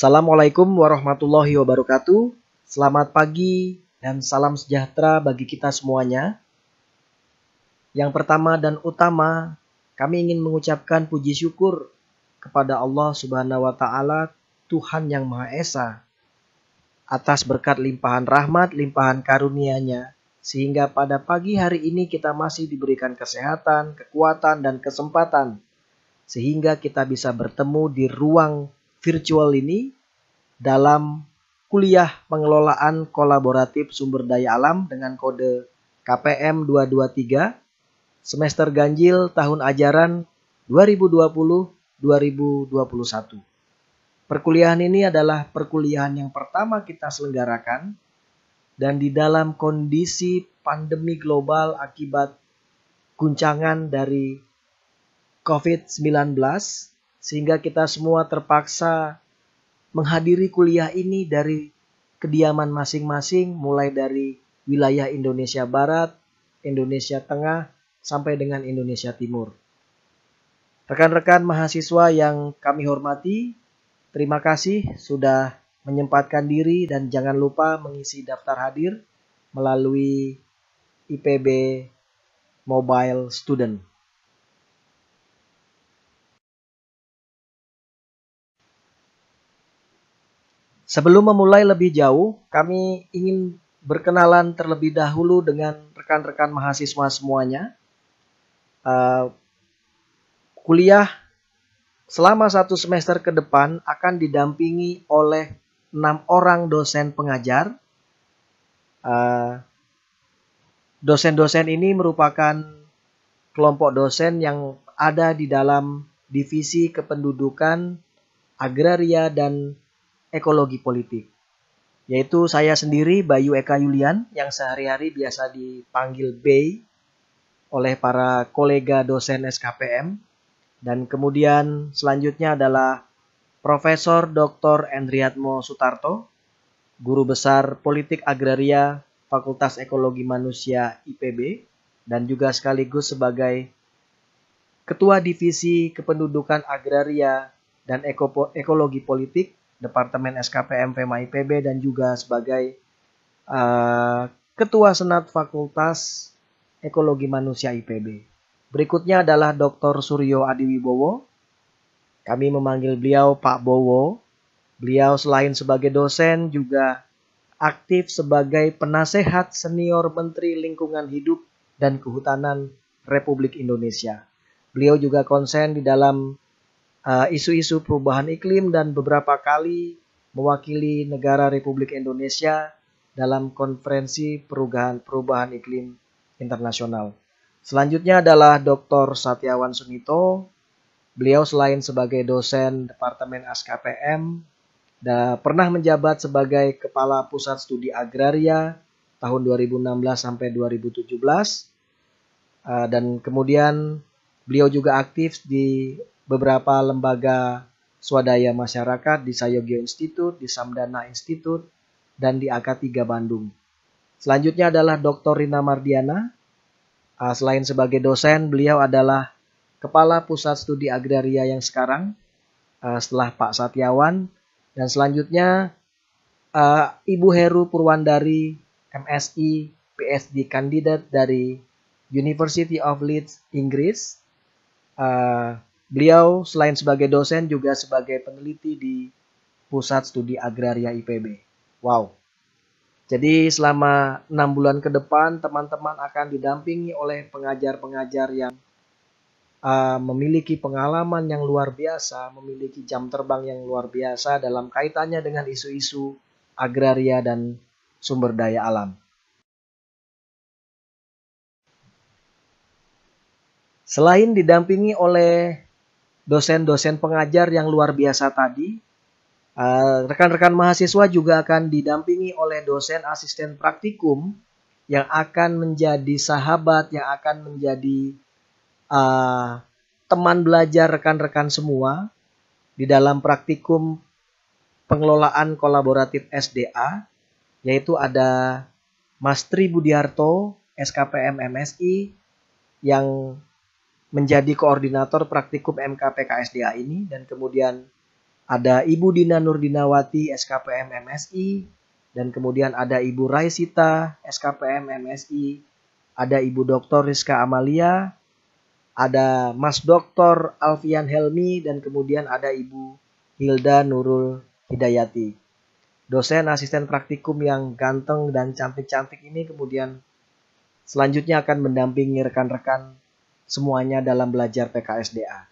Assalamualaikum warahmatullahi wabarakatuh. Selamat pagi dan salam sejahtera bagi kita semuanya. Yang pertama dan utama, kami ingin mengucapkan puji syukur kepada Allah Subhanahu wa taala, Tuhan yang Maha Esa, atas berkat limpahan rahmat, limpahan karunia-Nya sehingga pada pagi hari ini kita masih diberikan kesehatan, kekuatan dan kesempatan sehingga kita bisa bertemu di ruang virtual ini dalam kuliah pengelolaan kolaboratif sumber daya alam dengan kode KPM 223 semester ganjil tahun ajaran 2020-2021. Perkuliahan ini adalah perkuliahan yang pertama kita selenggarakan dan di dalam kondisi pandemi global akibat guncangan dari COVID-19 sehingga kita semua terpaksa menghadiri kuliah ini dari kediaman masing-masing, mulai dari wilayah Indonesia Barat, Indonesia Tengah, sampai dengan Indonesia Timur. Rekan-rekan mahasiswa yang kami hormati, terima kasih sudah menyempatkan diri dan jangan lupa mengisi daftar hadir melalui IPB Mobile Student. Sebelum memulai lebih jauh, kami ingin berkenalan terlebih dahulu dengan rekan-rekan mahasiswa semuanya. Uh, kuliah selama satu semester ke depan akan didampingi oleh enam orang dosen pengajar. dosen eh, dosen-dosen ini merupakan kelompok dosen yang ada di dalam divisi kependudukan, agraria, dan ekologi politik. Yaitu saya sendiri Bayu Eka Yulian yang sehari-hari biasa dipanggil Bay oleh para kolega dosen SKPM dan kemudian selanjutnya adalah Profesor Dr. Endriatmo Sutarto, guru besar Politik Agraria Fakultas Ekologi Manusia IPB dan juga sekaligus sebagai Ketua Divisi Kependudukan Agraria dan Ekologi Politik Departemen SKPM FEMA IPB dan juga sebagai uh, Ketua Senat Fakultas Ekologi Manusia IPB. Berikutnya adalah Dr. Suryo Adiwibowo. Kami memanggil beliau Pak Bowo. Beliau selain sebagai dosen juga aktif sebagai penasehat senior Menteri Lingkungan Hidup dan Kehutanan Republik Indonesia. Beliau juga konsen di dalam Eh, isu-isu uh, perubahan iklim dan beberapa kali mewakili negara Republik Indonesia dalam konferensi perubahan perubahan iklim internasional. Selanjutnya adalah Dr. Satyawan Sunito. Beliau selain sebagai dosen Departemen ASKPM, da, pernah menjabat sebagai Kepala Pusat Studi Agraria tahun 2016 sampai 2017 eh, dan kemudian beliau juga aktif di beberapa lembaga swadaya masyarakat di Sayogyo Institute, di Samdana Institute, dan di AK3 Bandung. Selanjutnya adalah Dr. Rina Mardiana. Ah, selain sebagai dosen, beliau adalah Kepala Pusat Studi Agraria yang sekarang ah, setelah Pak Satyawan. Dan selanjutnya ah, Ibu Heru Purwandari, MSI, PhD kandidat dari University of Leeds, Inggris. Beliau selain sebagai dosen juga sebagai peneliti di Pusat Studi Agraria IPB. Wow. Jadi selama enam bulan ke depan teman-teman akan didampingi oleh pengajar-pengajar yang uh, memiliki pengalaman yang luar biasa, memiliki jam terbang yang luar biasa dalam kaitannya dengan isu-isu agraria dan sumber daya alam. Selain didampingi oleh dosen-dosen pengajar yang luar biasa tadi. Eh, rekan-rekan mahasiswa juga akan didampingi oleh dosen asisten praktikum yang akan menjadi sahabat, yang akan menjadi eh, teman belajar rekan-rekan semua di dalam praktikum pengelolaan kolaboratif SDA, yaitu ada Mas Tri Budiarto, SKPM MSI, yang menjadi koordinator praktikum MKPKSDA ini dan kemudian ada Ibu Dina Nurdinawati SKPM MSI dan kemudian ada Ibu Raisita SKPM MSI, ada Ibu Dr. Rizka Amalia, ada Mas Dr. Alfian Helmi dan kemudian ada Ibu Hilda Nurul Hidayati. Dosen asisten praktikum yang ganteng dan cantik-cantik ini kemudian selanjutnya akan mendampingi rekan-rekan semuanya dalam belajar PKSDA.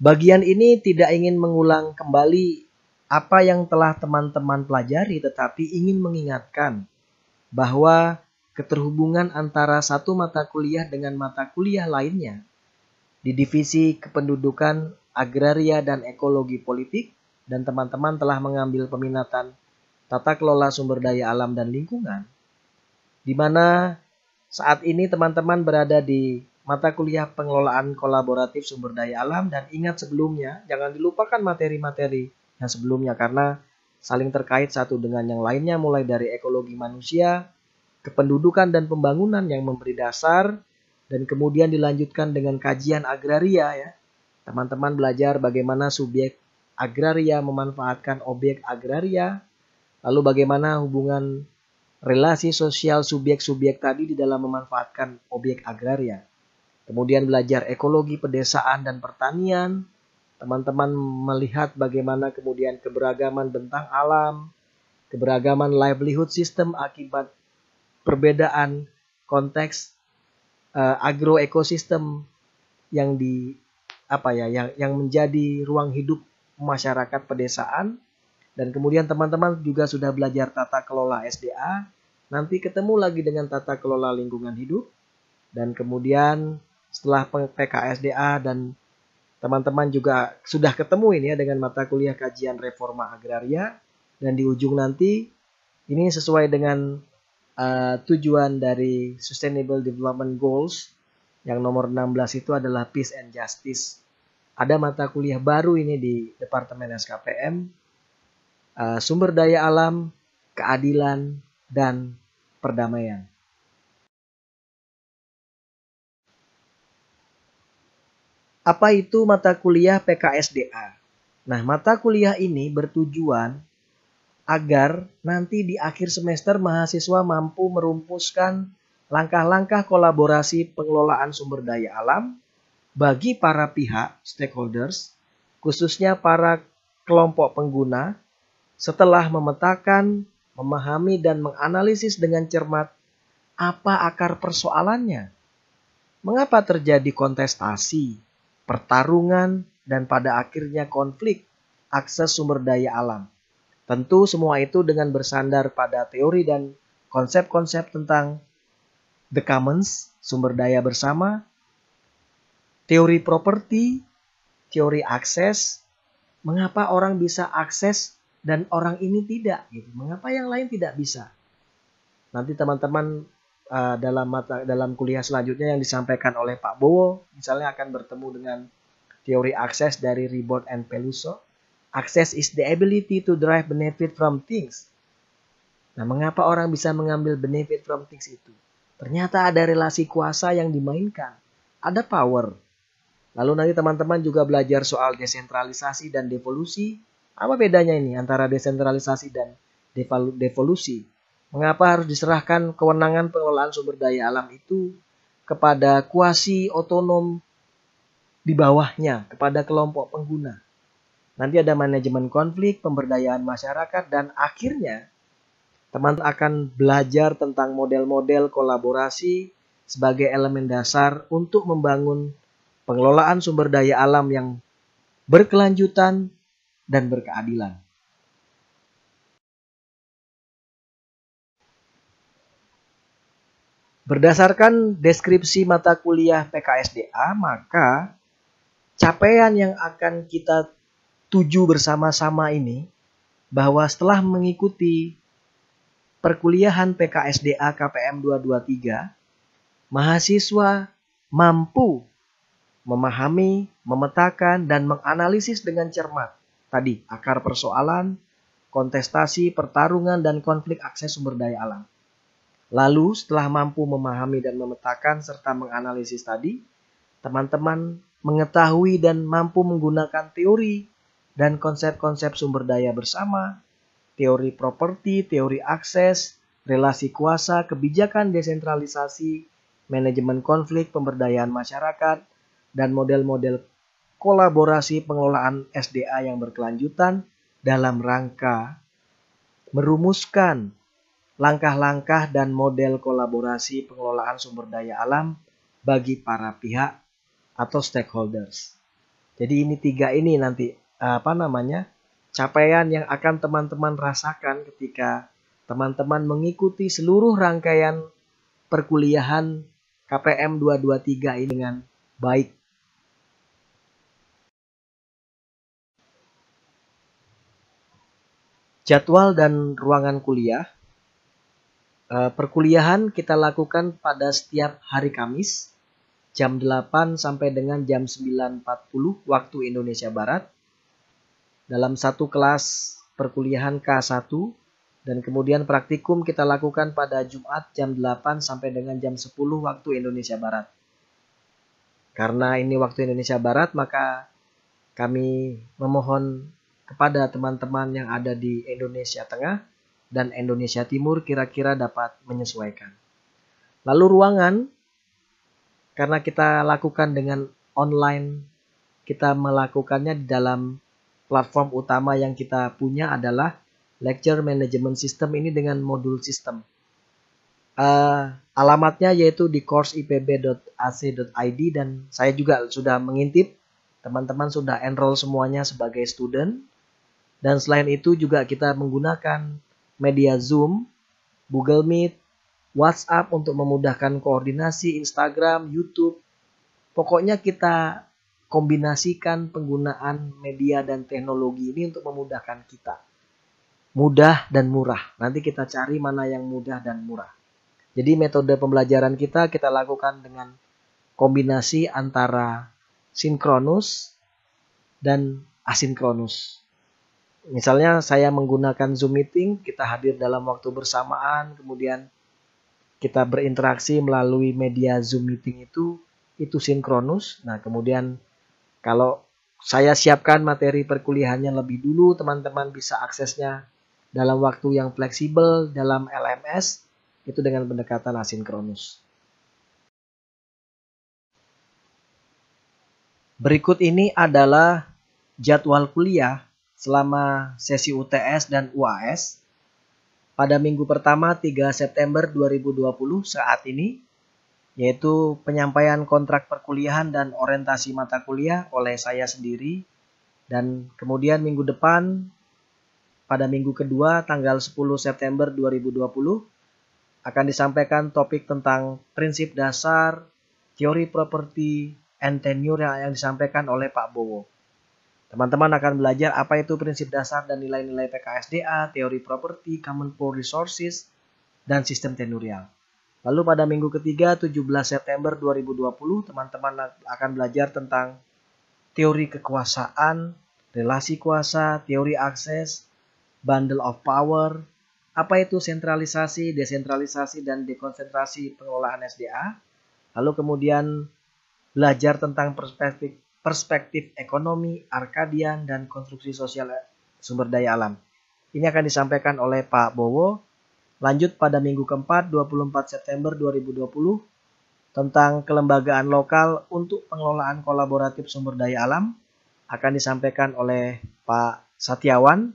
Bagian ini tidak ingin mengulang kembali apa yang telah teman-teman pelajari tetapi ingin mengingatkan bahwa keterhubungan antara satu mata kuliah dengan mata kuliah lainnya di divisi kependudukan, agraria dan ekologi politik dan teman-teman telah mengambil peminatan tata kelola sumber daya alam dan lingkungan di mana saat ini teman-teman berada di mata kuliah pengelolaan kolaboratif sumber daya alam dan ingat sebelumnya jangan dilupakan materi-materi yang sebelumnya karena saling terkait satu dengan yang lainnya mulai dari ekologi manusia, kependudukan dan pembangunan yang memberi dasar dan kemudian dilanjutkan dengan kajian agraria ya. Teman-teman belajar bagaimana subjek agraria memanfaatkan objek agraria, lalu bagaimana hubungan relasi sosial subjek-subjek tadi di dalam memanfaatkan objek agraria. Kemudian belajar ekologi pedesaan dan pertanian. Teman-teman melihat bagaimana kemudian keberagaman bentang alam, keberagaman livelihood system akibat perbedaan konteks uh, agroekosistem yang di apa ya yang yang menjadi ruang hidup masyarakat pedesaan dan kemudian teman-teman juga sudah belajar tata kelola SDA. Nanti ketemu lagi dengan tata kelola lingkungan hidup. Dan kemudian setelah PKSDA dan teman-teman juga sudah ketemu ini ya dengan mata kuliah kajian reforma agraria dan di ujung nanti ini sesuai dengan uh, tujuan dari Sustainable Development Goals yang nomor 16 itu adalah peace and justice. Ada mata kuliah baru ini di Departemen SKPM Eh, sumber daya alam, keadilan, dan perdamaian. Apa itu mata kuliah PKSDA? Nah, mata kuliah ini bertujuan agar nanti di akhir semester mahasiswa mampu merumpuskan langkah-langkah kolaborasi pengelolaan sumber daya alam bagi para pihak stakeholders, khususnya para kelompok pengguna setelah memetakan, memahami, dan menganalisis dengan cermat apa akar persoalannya, mengapa terjadi kontestasi, pertarungan, dan pada akhirnya konflik akses sumber daya alam. Tentu semua itu dengan bersandar pada teori dan konsep-konsep tentang the commons, sumber daya bersama, teori properti, teori akses, mengapa orang bisa akses dan orang ini tidak gitu. Mengapa yang lain tidak bisa? Nanti teman-teman uh, dalam mata dalam kuliah selanjutnya yang disampaikan oleh Pak Bowo misalnya akan bertemu dengan teori akses dari Ribot and Peluso. Akses is the ability to derive benefit from things. Nah, mengapa orang bisa mengambil benefit from things itu? Ternyata ada relasi kuasa yang dimainkan. Ada power. Lalu nanti teman-teman juga belajar soal desentralisasi dan devolusi, apa bedanya ini antara desentralisasi dan devolusi? Mengapa harus diserahkan kewenangan pengelolaan sumber daya alam itu kepada kuasi otonom di bawahnya, kepada kelompok pengguna? Nanti ada manajemen konflik, pemberdayaan masyarakat, dan akhirnya teman akan belajar tentang model-model kolaborasi sebagai elemen dasar untuk membangun pengelolaan sumber daya alam yang berkelanjutan dan berkeadilan. Berdasarkan deskripsi mata kuliah PKSDA, maka capaian yang akan kita tuju bersama-sama ini bahwa setelah mengikuti perkuliahan PKSDA KPM 223, mahasiswa mampu memahami, memetakan, dan menganalisis dengan cermat Tadi, akar persoalan, kontestasi, pertarungan, dan konflik akses sumber daya alam. Lalu, setelah mampu memahami dan memetakan serta menganalisis tadi, teman-teman mengetahui dan mampu menggunakan teori dan konsep-konsep sumber daya bersama, teori properti, teori akses, relasi kuasa, kebijakan desentralisasi, manajemen konflik, pemberdayaan masyarakat, dan model-model kolaborasi pengelolaan SDA yang berkelanjutan dalam rangka merumuskan langkah-langkah dan model kolaborasi pengelolaan sumber daya alam bagi para pihak atau stakeholders. Jadi ini tiga ini nanti apa namanya capaian yang akan teman-teman rasakan ketika teman-teman mengikuti seluruh rangkaian perkuliahan KPM 223 ini dengan baik. Jadwal dan ruangan kuliah. Eh, perkuliahan kita lakukan pada setiap hari Kamis jam 8 sampai dengan jam 9.40 waktu Indonesia Barat. Dalam satu kelas perkuliahan K1 dan kemudian praktikum kita lakukan pada Jumat jam 8 sampai dengan jam 10 waktu Indonesia Barat. Karena ini waktu Indonesia Barat, maka kami memohon kepada teman-teman yang ada di Indonesia Tengah dan Indonesia Timur kira-kira dapat menyesuaikan. Lalu ruangan, karena kita lakukan dengan online, kita melakukannya di dalam platform utama yang kita punya adalah Lecture Management System ini dengan modul sistem. Uh, alamatnya yaitu di courseipb.ac.id dan saya juga sudah mengintip teman-teman sudah enroll semuanya sebagai student dan selain itu juga kita menggunakan media Zoom, Google Meet, WhatsApp untuk memudahkan koordinasi, Instagram, YouTube. Pokoknya kita kombinasikan penggunaan media dan teknologi ini untuk memudahkan kita. Mudah dan murah. Nanti kita cari mana yang mudah dan murah. Jadi metode pembelajaran kita kita lakukan dengan kombinasi antara sinkronus dan asinkronus misalnya saya menggunakan Zoom meeting, kita hadir dalam waktu bersamaan, kemudian kita berinteraksi melalui media Zoom meeting itu, itu sinkronus. Nah, kemudian kalau saya siapkan materi perkuliahannya lebih dulu, teman-teman bisa aksesnya dalam waktu yang fleksibel dalam LMS itu dengan pendekatan asinkronus. Berikut ini adalah jadwal kuliah selama sesi UTS dan UAS pada minggu pertama 3 September 2020 saat ini yaitu penyampaian kontrak perkuliahan dan orientasi mata kuliah oleh saya sendiri dan kemudian minggu depan pada minggu kedua tanggal 10 September 2020 akan disampaikan topik tentang prinsip dasar teori properti and tenure yang disampaikan oleh Pak Bowo. Teman-teman akan belajar apa itu prinsip dasar dan nilai-nilai PKSDA, teori properti, common core resources, dan sistem tenurial. Lalu pada minggu ketiga 17 September 2020, teman-teman akan belajar tentang teori kekuasaan, relasi kuasa, teori akses, bundle of power, apa itu sentralisasi, desentralisasi, dan dekonsentrasi pengelolaan SDA. Lalu kemudian belajar tentang perspektif perspektif ekonomi, Arkadian, dan konstruksi sosial sumber daya alam. Ini akan disampaikan oleh Pak Bowo. Lanjut pada minggu keempat 24 September 2020 tentang kelembagaan lokal untuk pengelolaan kolaboratif sumber daya alam akan disampaikan oleh Pak Satyawan.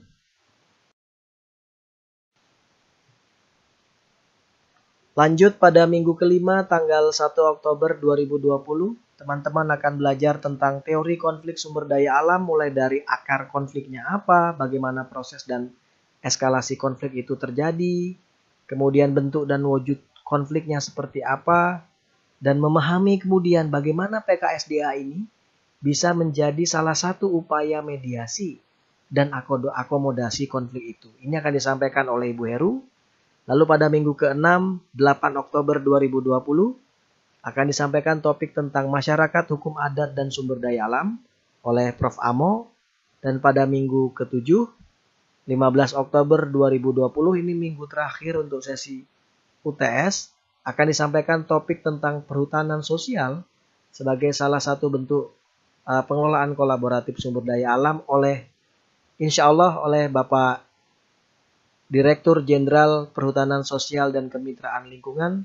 Lanjut pada minggu kelima tanggal 1 Oktober 2020 Teman-teman akan belajar tentang teori konflik sumber daya alam mulai dari akar konfliknya apa, bagaimana proses dan eskalasi konflik itu terjadi, kemudian bentuk dan wujud konfliknya seperti apa, dan memahami kemudian bagaimana PKSDA ini bisa menjadi salah satu upaya mediasi dan akomodasi konflik itu. Ini akan disampaikan oleh Ibu Heru. Lalu pada minggu ke-6, 8 Oktober 2020, akan disampaikan topik tentang masyarakat, hukum adat, dan sumber daya alam oleh Prof. Amo. Dan pada minggu ke-7, 15 Oktober 2020, ini minggu terakhir untuk sesi UTS, akan disampaikan topik tentang perhutanan sosial sebagai salah satu bentuk uh, pengelolaan kolaboratif sumber daya alam oleh insya Allah oleh Bapak Direktur Jenderal Perhutanan Sosial dan Kemitraan Lingkungan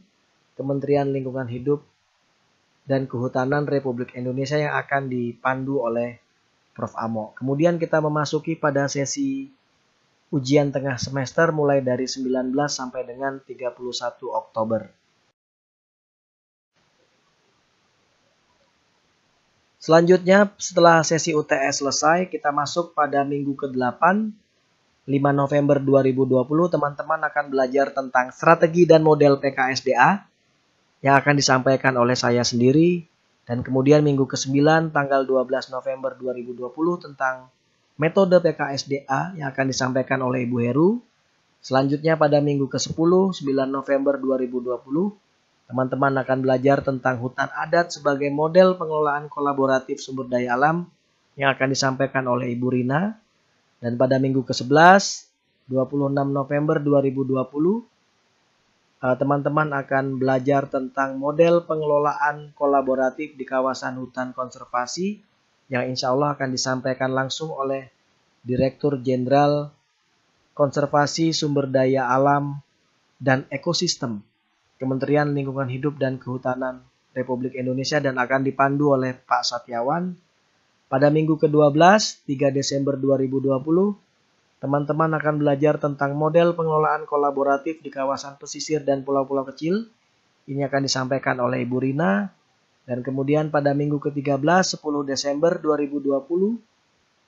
Kementerian Lingkungan Hidup dan Kehutanan Republik Indonesia yang akan dipandu oleh Prof. Amo. Kemudian kita memasuki pada sesi ujian tengah semester mulai dari 19 sampai dengan 31 Oktober. Selanjutnya setelah sesi UTS selesai, kita masuk pada minggu ke-8 5 November 2020 teman-teman akan belajar tentang strategi dan model PKSDA yang akan disampaikan oleh saya sendiri dan kemudian minggu ke-9 tanggal 12 November 2020 tentang metode PKSDA yang akan disampaikan oleh Ibu Heru. Selanjutnya pada minggu ke-10 9 November 2020 teman-teman akan belajar tentang hutan adat sebagai model pengelolaan kolaboratif sumber daya alam yang akan disampaikan oleh Ibu Rina. Dan pada minggu ke-11 26 November 2020 Eh, teman-teman akan belajar tentang model pengelolaan kolaboratif di kawasan hutan konservasi yang insya Allah akan disampaikan langsung oleh Direktur Jenderal Konservasi Sumber Daya Alam dan Ekosistem Kementerian Lingkungan Hidup dan Kehutanan Republik Indonesia dan akan dipandu oleh Pak Satyawan pada minggu ke-12 3 Desember 2020 Teman-teman akan belajar tentang model pengelolaan kolaboratif di kawasan pesisir dan pulau-pulau kecil. Ini akan disampaikan oleh Ibu Rina. Dan kemudian pada minggu ke-13, 10 Desember 2020,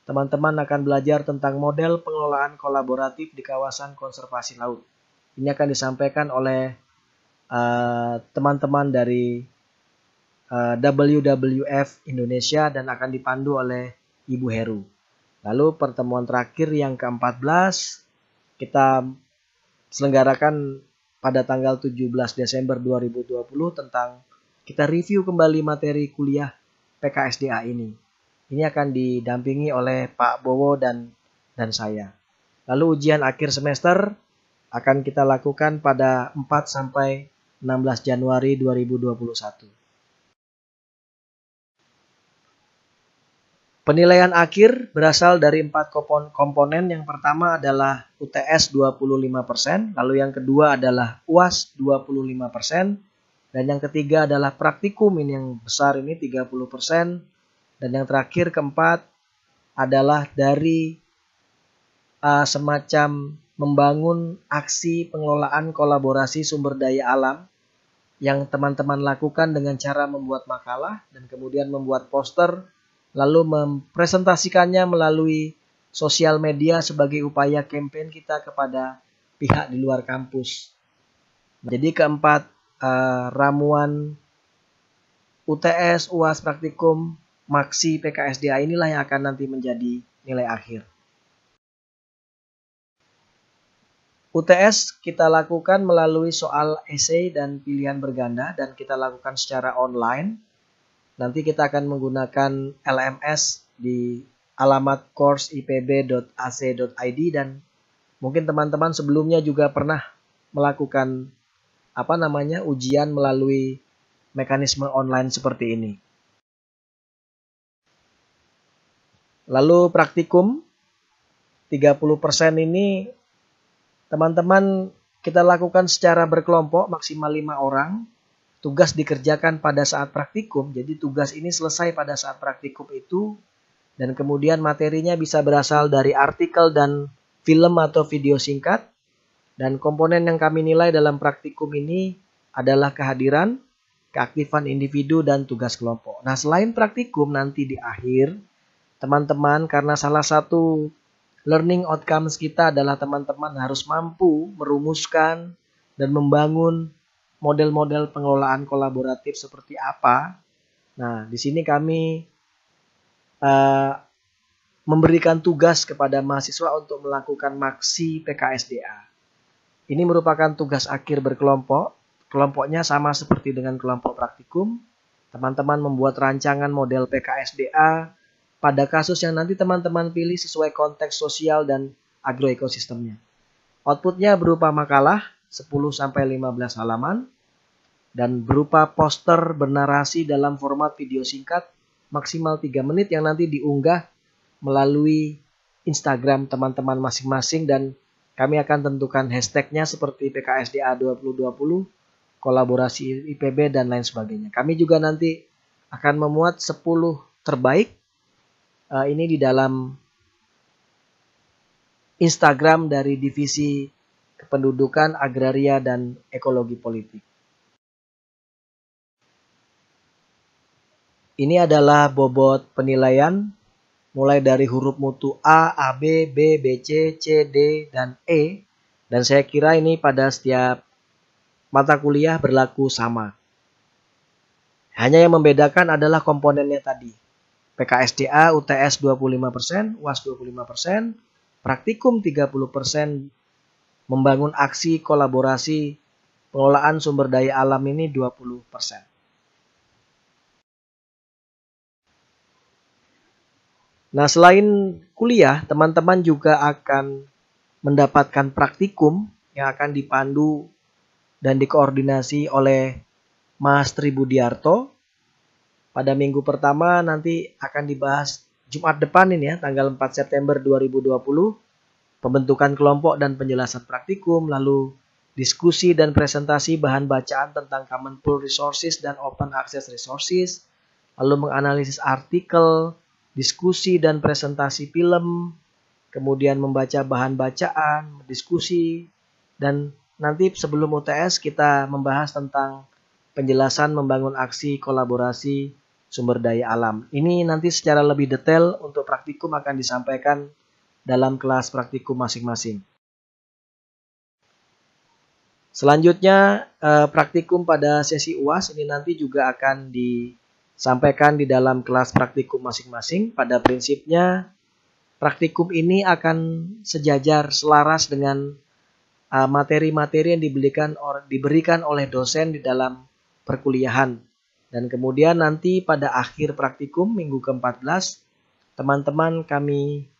teman-teman akan belajar tentang model pengelolaan kolaboratif di kawasan konservasi laut. Ini akan disampaikan oleh eh, teman-teman uh, dari uh, eh, WWF Indonesia dan akan dipandu oleh Ibu Heru. Lalu pertemuan terakhir yang ke-14 kita selenggarakan pada tanggal 17 Desember 2020 tentang kita review kembali materi kuliah PKSDA ini. Ini akan didampingi oleh Pak Bowo dan dan saya. Lalu ujian akhir semester akan kita lakukan pada 4 sampai 16 Januari 2021. Penilaian akhir berasal dari empat komponen. Yang pertama adalah UTS 25%, lalu yang kedua adalah UAS 25%, dan yang ketiga adalah praktikum ini yang besar ini 30%, dan yang terakhir keempat adalah dari uh, semacam membangun aksi pengelolaan kolaborasi sumber daya alam yang teman-teman lakukan dengan cara membuat makalah dan kemudian membuat poster lalu mempresentasikannya melalui sosial media sebagai upaya campaign kita kepada pihak di luar kampus. Jadi keempat uh, ramuan UTS, UAS praktikum, maksi PKSDA inilah yang akan nanti menjadi nilai akhir. UTS kita lakukan melalui soal esai dan pilihan berganda dan kita lakukan secara online Nanti kita akan menggunakan LMS di alamat courseipb.ac.id dan mungkin teman-teman sebelumnya juga pernah melakukan apa namanya ujian melalui mekanisme online seperti ini. Lalu praktikum 30% ini teman-teman kita lakukan secara berkelompok maksimal 5 orang tugas dikerjakan pada saat praktikum. Jadi tugas ini selesai pada saat praktikum itu dan kemudian materinya bisa berasal dari artikel dan film atau video singkat. Dan komponen yang kami nilai dalam praktikum ini adalah kehadiran, keaktifan individu, dan tugas kelompok. Nah, selain praktikum nanti di akhir, teman-teman, karena salah satu learning outcomes kita adalah teman-teman harus mampu merumuskan dan membangun model-model pengelolaan kolaboratif seperti apa. Nah, di sini kami uh, memberikan tugas kepada mahasiswa untuk melakukan maksi PKSDA. Ini merupakan tugas akhir berkelompok. Kelompoknya sama seperti dengan kelompok praktikum. Teman-teman membuat rancangan model PKSDA pada kasus yang nanti teman-teman pilih sesuai konteks sosial dan agroekosistemnya. Outputnya berupa makalah, 10 sampai 15 halaman dan berupa poster bernarasi dalam format video singkat maksimal 3 menit yang nanti diunggah melalui Instagram teman-teman masing-masing dan kami akan tentukan hashtagnya seperti PKSDA 2020, kolaborasi IPB, dan lain sebagainya. Kami juga nanti akan memuat 10 terbaik eh, ini di dalam Instagram dari divisi kependudukan agraria dan ekologi politik. Ini adalah bobot penilaian mulai dari huruf mutu A, AB, B, B, C, C, D, dan E. Dan saya kira ini pada setiap mata kuliah berlaku sama. Hanya yang membedakan adalah komponennya tadi. PKSDA UTS 25%, UAS 25%, praktikum 30%, membangun aksi kolaborasi pengelolaan sumber daya alam ini 20%. Nah, selain kuliah, teman-teman juga akan mendapatkan praktikum yang akan dipandu dan dikoordinasi oleh Mas Tribudiarto. Pada minggu pertama nanti akan dibahas Jumat depan ini ya, tanggal 4 September 2020 pembentukan kelompok dan penjelasan praktikum, lalu diskusi dan presentasi bahan bacaan tentang Common Pool Resources dan Open Access Resources, lalu menganalisis artikel, diskusi dan presentasi film, kemudian membaca bahan bacaan, diskusi, dan nanti sebelum UTS kita membahas tentang penjelasan membangun aksi kolaborasi sumber daya alam. Ini nanti secara lebih detail untuk praktikum akan disampaikan dalam kelas praktikum masing-masing. Selanjutnya, eh, praktikum pada sesi UAS ini nanti juga akan disampaikan di dalam kelas praktikum masing-masing. Pada prinsipnya, praktikum ini akan sejajar selaras dengan eh, materi-materi yang diberikan, diberikan oleh dosen di dalam perkuliahan. Dan kemudian nanti pada akhir praktikum minggu ke-14, teman-teman kami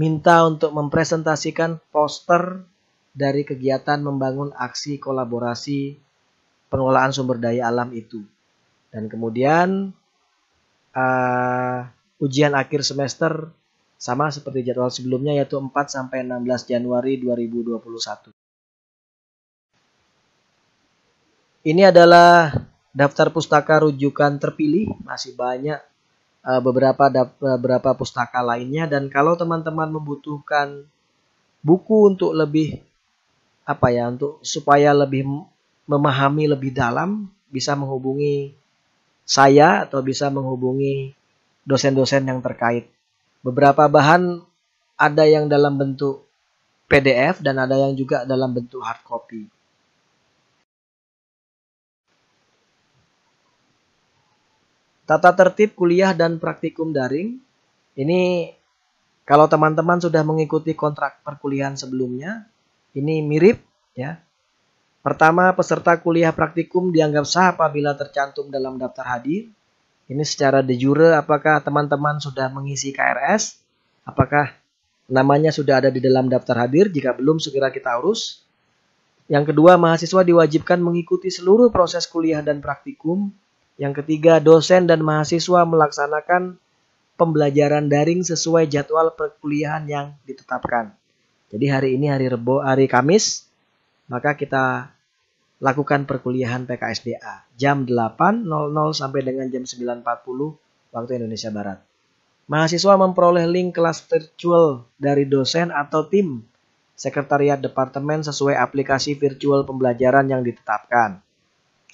minta untuk mempresentasikan poster dari kegiatan membangun aksi kolaborasi pengelolaan sumber daya alam itu. Dan kemudian uh, ujian akhir semester sama seperti jadwal sebelumnya yaitu 4 sampai 16 Januari 2021. Ini adalah daftar pustaka rujukan terpilih, masih banyak Eh, beberapa eh, beberapa pustaka lainnya dan kalau teman-teman membutuhkan buku untuk lebih apa ya untuk supaya lebih memahami lebih dalam bisa menghubungi saya atau bisa menghubungi dosen-dosen yang terkait. Beberapa bahan ada yang dalam bentuk PDF dan ada yang juga dalam bentuk hard copy. Tata tertib kuliah dan praktikum daring. Ini kalau teman-teman sudah mengikuti kontrak perkuliahan sebelumnya, ini mirip ya. Pertama, peserta kuliah praktikum dianggap sah apabila tercantum dalam daftar hadir. Ini secara de jure apakah teman-teman sudah mengisi KRS? Apakah namanya sudah ada di dalam daftar hadir? Jika belum segera kita urus. Yang kedua, mahasiswa diwajibkan mengikuti seluruh proses kuliah dan praktikum yang ketiga, dosen dan mahasiswa melaksanakan pembelajaran daring sesuai jadwal perkuliahan yang ditetapkan. Jadi hari ini hari Rebo, hari Kamis, maka kita lakukan perkuliahan PKSDA jam 8.00 sampai dengan jam 9.40 waktu Indonesia Barat. Mahasiswa memperoleh link kelas virtual dari dosen atau tim sekretariat departemen sesuai aplikasi virtual pembelajaran yang ditetapkan.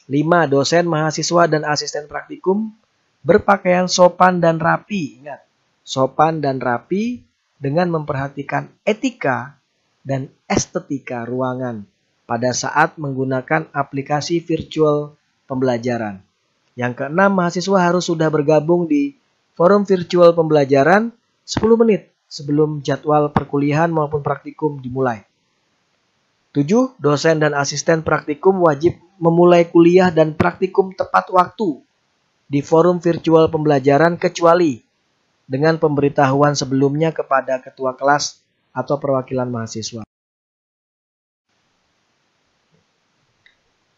5. Dosen, mahasiswa, dan asisten praktikum berpakaian sopan dan rapi. Ingat, sopan dan rapi dengan memperhatikan etika dan estetika ruangan pada saat menggunakan aplikasi virtual pembelajaran. Yang keenam, mahasiswa harus sudah bergabung di forum virtual pembelajaran 10 menit sebelum jadwal perkuliahan maupun praktikum dimulai. 7. Dosen dan asisten praktikum wajib memulai kuliah dan praktikum tepat waktu di forum virtual pembelajaran kecuali dengan pemberitahuan sebelumnya kepada ketua kelas atau perwakilan mahasiswa.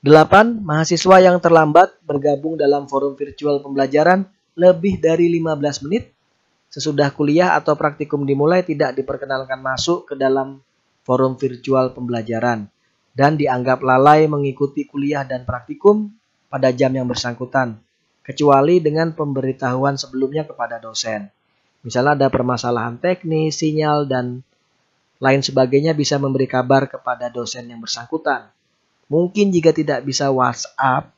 8. Mahasiswa yang terlambat bergabung dalam forum virtual pembelajaran lebih dari 15 menit sesudah kuliah atau praktikum dimulai tidak diperkenalkan masuk ke dalam forum virtual pembelajaran, dan dianggap lalai mengikuti kuliah dan praktikum pada jam yang bersangkutan, kecuali dengan pemberitahuan sebelumnya kepada dosen. Misalnya ada permasalahan teknis, sinyal, dan lain sebagainya bisa memberi kabar kepada dosen yang bersangkutan. Mungkin jika tidak bisa WhatsApp,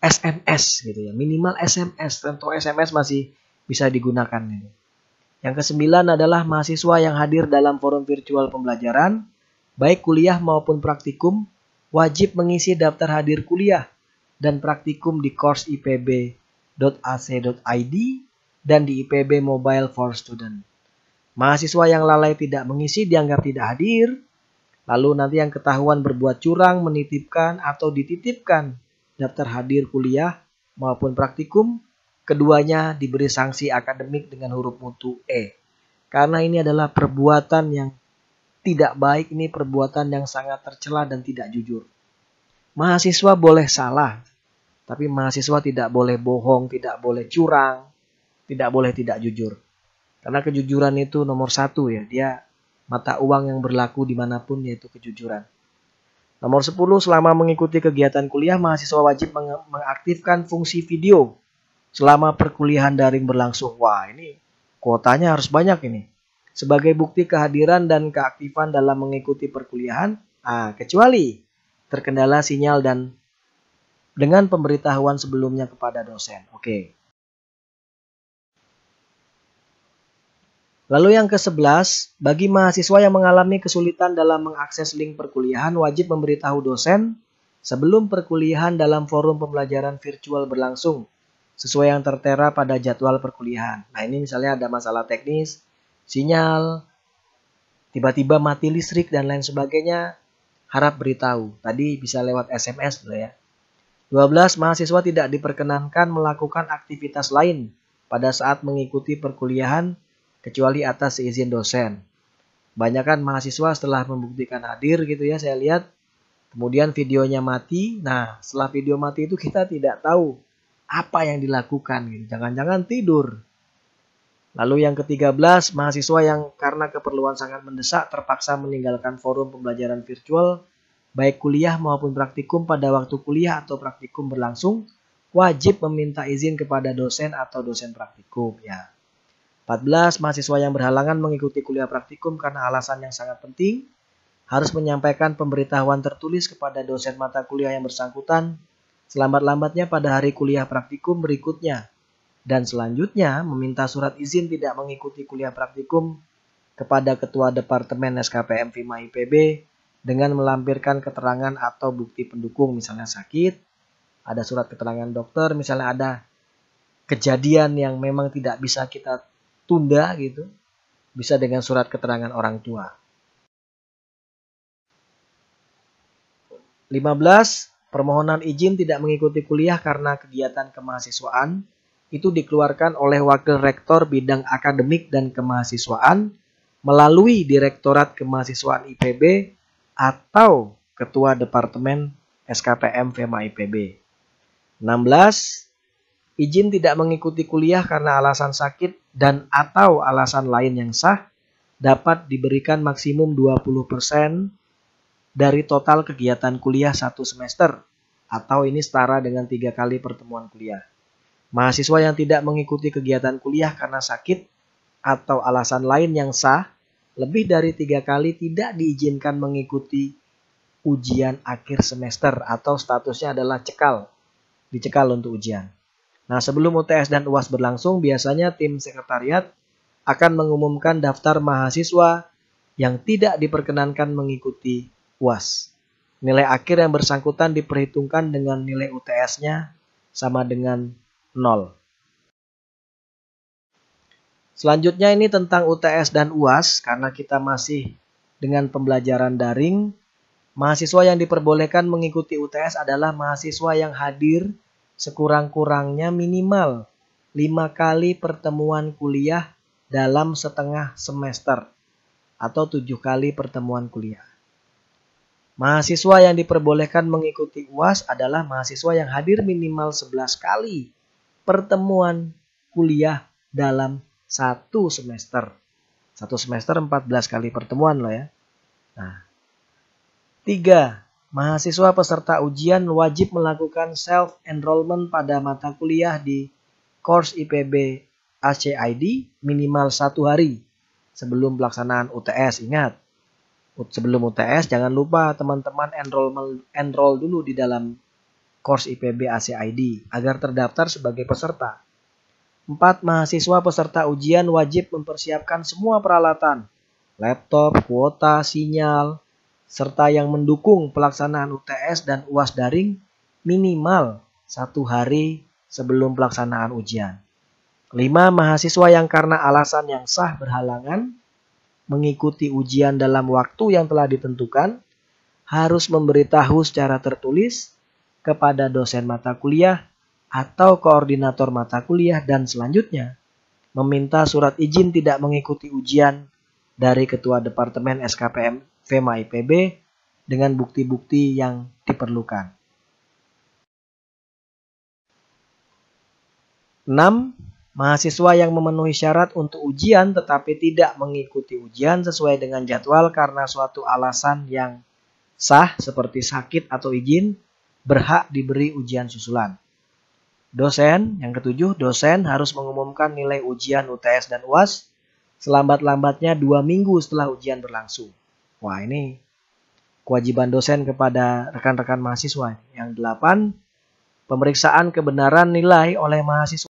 SMS gitu ya. Minimal SMS, tentu SMS masih bisa digunakan. Gitu. Yang kesembilan adalah mahasiswa yang hadir dalam forum virtual pembelajaran, baik kuliah maupun praktikum, wajib mengisi daftar hadir kuliah dan praktikum di course ipb.ac.id dan di IPB Mobile for Student. Mahasiswa yang lalai tidak mengisi dianggap tidak hadir, lalu nanti yang ketahuan berbuat curang, menitipkan atau dititipkan daftar hadir kuliah maupun praktikum Keduanya diberi sanksi akademik dengan huruf mutu E. Karena ini adalah perbuatan yang tidak baik, ini perbuatan yang sangat tercela dan tidak jujur. Mahasiswa boleh salah, tapi mahasiswa tidak boleh bohong, tidak boleh curang, tidak boleh tidak jujur. Karena kejujuran itu nomor satu ya, dia mata uang yang berlaku dimanapun yaitu kejujuran. Nomor 10, selama mengikuti kegiatan kuliah, mahasiswa wajib mengaktifkan fungsi video selama perkuliahan daring berlangsung. Wah, ini kuotanya harus banyak ini. Sebagai bukti kehadiran dan keaktifan dalam mengikuti perkuliahan, ah, kecuali terkendala sinyal dan dengan pemberitahuan sebelumnya kepada dosen. Oke. Okay. Lalu yang ke-11, bagi mahasiswa yang mengalami kesulitan dalam mengakses link perkuliahan wajib memberitahu dosen sebelum perkuliahan dalam forum pembelajaran virtual berlangsung sesuai yang tertera pada jadwal perkuliahan. Nah, ini misalnya ada masalah teknis, sinyal, tiba-tiba mati listrik dan lain sebagainya, harap beritahu. Tadi bisa lewat SMS dulu ya. 12. Mahasiswa tidak diperkenankan melakukan aktivitas lain pada saat mengikuti perkuliahan kecuali atas izin dosen. Banyakan mahasiswa setelah membuktikan hadir gitu ya saya lihat. Kemudian videonya mati. Nah, setelah video mati itu kita tidak tahu apa yang dilakukan gitu. Jangan-jangan tidur. Lalu yang ke-13, mahasiswa yang karena keperluan sangat mendesak terpaksa meninggalkan forum pembelajaran virtual baik kuliah maupun praktikum pada waktu kuliah atau praktikum berlangsung wajib meminta izin kepada dosen atau dosen praktikum ya. 14. Mahasiswa yang berhalangan mengikuti kuliah praktikum karena alasan yang sangat penting harus menyampaikan pemberitahuan tertulis kepada dosen mata kuliah yang bersangkutan selambat-lambatnya pada hari kuliah praktikum berikutnya, dan selanjutnya meminta surat izin tidak mengikuti kuliah praktikum kepada Ketua Departemen SKPM FIMA IPB dengan melampirkan keterangan atau bukti pendukung, misalnya sakit, ada surat keterangan dokter, misalnya ada kejadian yang memang tidak bisa kita tunda gitu, bisa dengan surat keterangan orang tua. 15 permohonan izin tidak mengikuti kuliah karena kegiatan kemahasiswaan itu dikeluarkan oleh Wakil Rektor Bidang Akademik dan Kemahasiswaan melalui Direktorat Kemahasiswaan IPB atau Ketua Departemen SKPM FEMA IPB. 16. Izin tidak mengikuti kuliah karena alasan sakit dan atau alasan lain yang sah dapat diberikan maksimum 20% dari total kegiatan kuliah satu semester atau ini setara dengan tiga kali pertemuan kuliah. Mahasiswa yang tidak mengikuti kegiatan kuliah karena sakit atau alasan lain yang sah lebih dari tiga kali tidak diizinkan mengikuti ujian akhir semester atau statusnya adalah cekal, dicekal untuk ujian. Nah sebelum UTS dan UAS berlangsung biasanya tim sekretariat akan mengumumkan daftar mahasiswa yang tidak diperkenankan mengikuti UAS. Nilai akhir yang bersangkutan diperhitungkan dengan nilai UTS-nya sama dengan 0. Selanjutnya ini tentang UTS dan UAS karena kita masih dengan pembelajaran daring. Mahasiswa yang diperbolehkan mengikuti UTS adalah mahasiswa yang hadir sekurang-kurangnya minimal 5 kali pertemuan kuliah dalam setengah semester atau 7 kali pertemuan kuliah. Mahasiswa yang diperbolehkan mengikuti UAS adalah mahasiswa yang hadir minimal 11 kali pertemuan kuliah dalam satu semester. Satu semester 14 kali pertemuan loh ya. Nah, tiga, mahasiswa peserta ujian wajib melakukan self-enrollment pada mata kuliah di course IPB ACID minimal satu hari sebelum pelaksanaan UTS. Ingat, sebelum UTS jangan lupa teman-teman enroll enroll dulu di dalam course IPB ACID agar terdaftar sebagai peserta. 4. Mahasiswa peserta ujian wajib mempersiapkan semua peralatan, laptop, kuota, sinyal, serta yang mendukung pelaksanaan UTS dan UAS daring minimal satu hari sebelum pelaksanaan ujian. 5. Mahasiswa yang karena alasan yang sah berhalangan mengikuti ujian dalam waktu yang telah ditentukan, harus memberitahu secara tertulis kepada dosen mata kuliah atau koordinator mata kuliah dan selanjutnya meminta surat izin tidak mengikuti ujian dari ketua departemen SKPM FEMA IPB dengan bukti-bukti yang diperlukan. 6 Mahasiswa yang memenuhi syarat untuk ujian tetapi tidak mengikuti ujian sesuai dengan jadwal karena suatu alasan yang sah seperti sakit atau izin berhak diberi ujian susulan. Dosen, yang ketujuh, dosen harus mengumumkan nilai ujian UTS dan UAS selambat-lambatnya dua minggu setelah ujian berlangsung. Wah ini kewajiban dosen kepada rekan-rekan mahasiswa. Yang delapan, pemeriksaan kebenaran nilai oleh mahasiswa.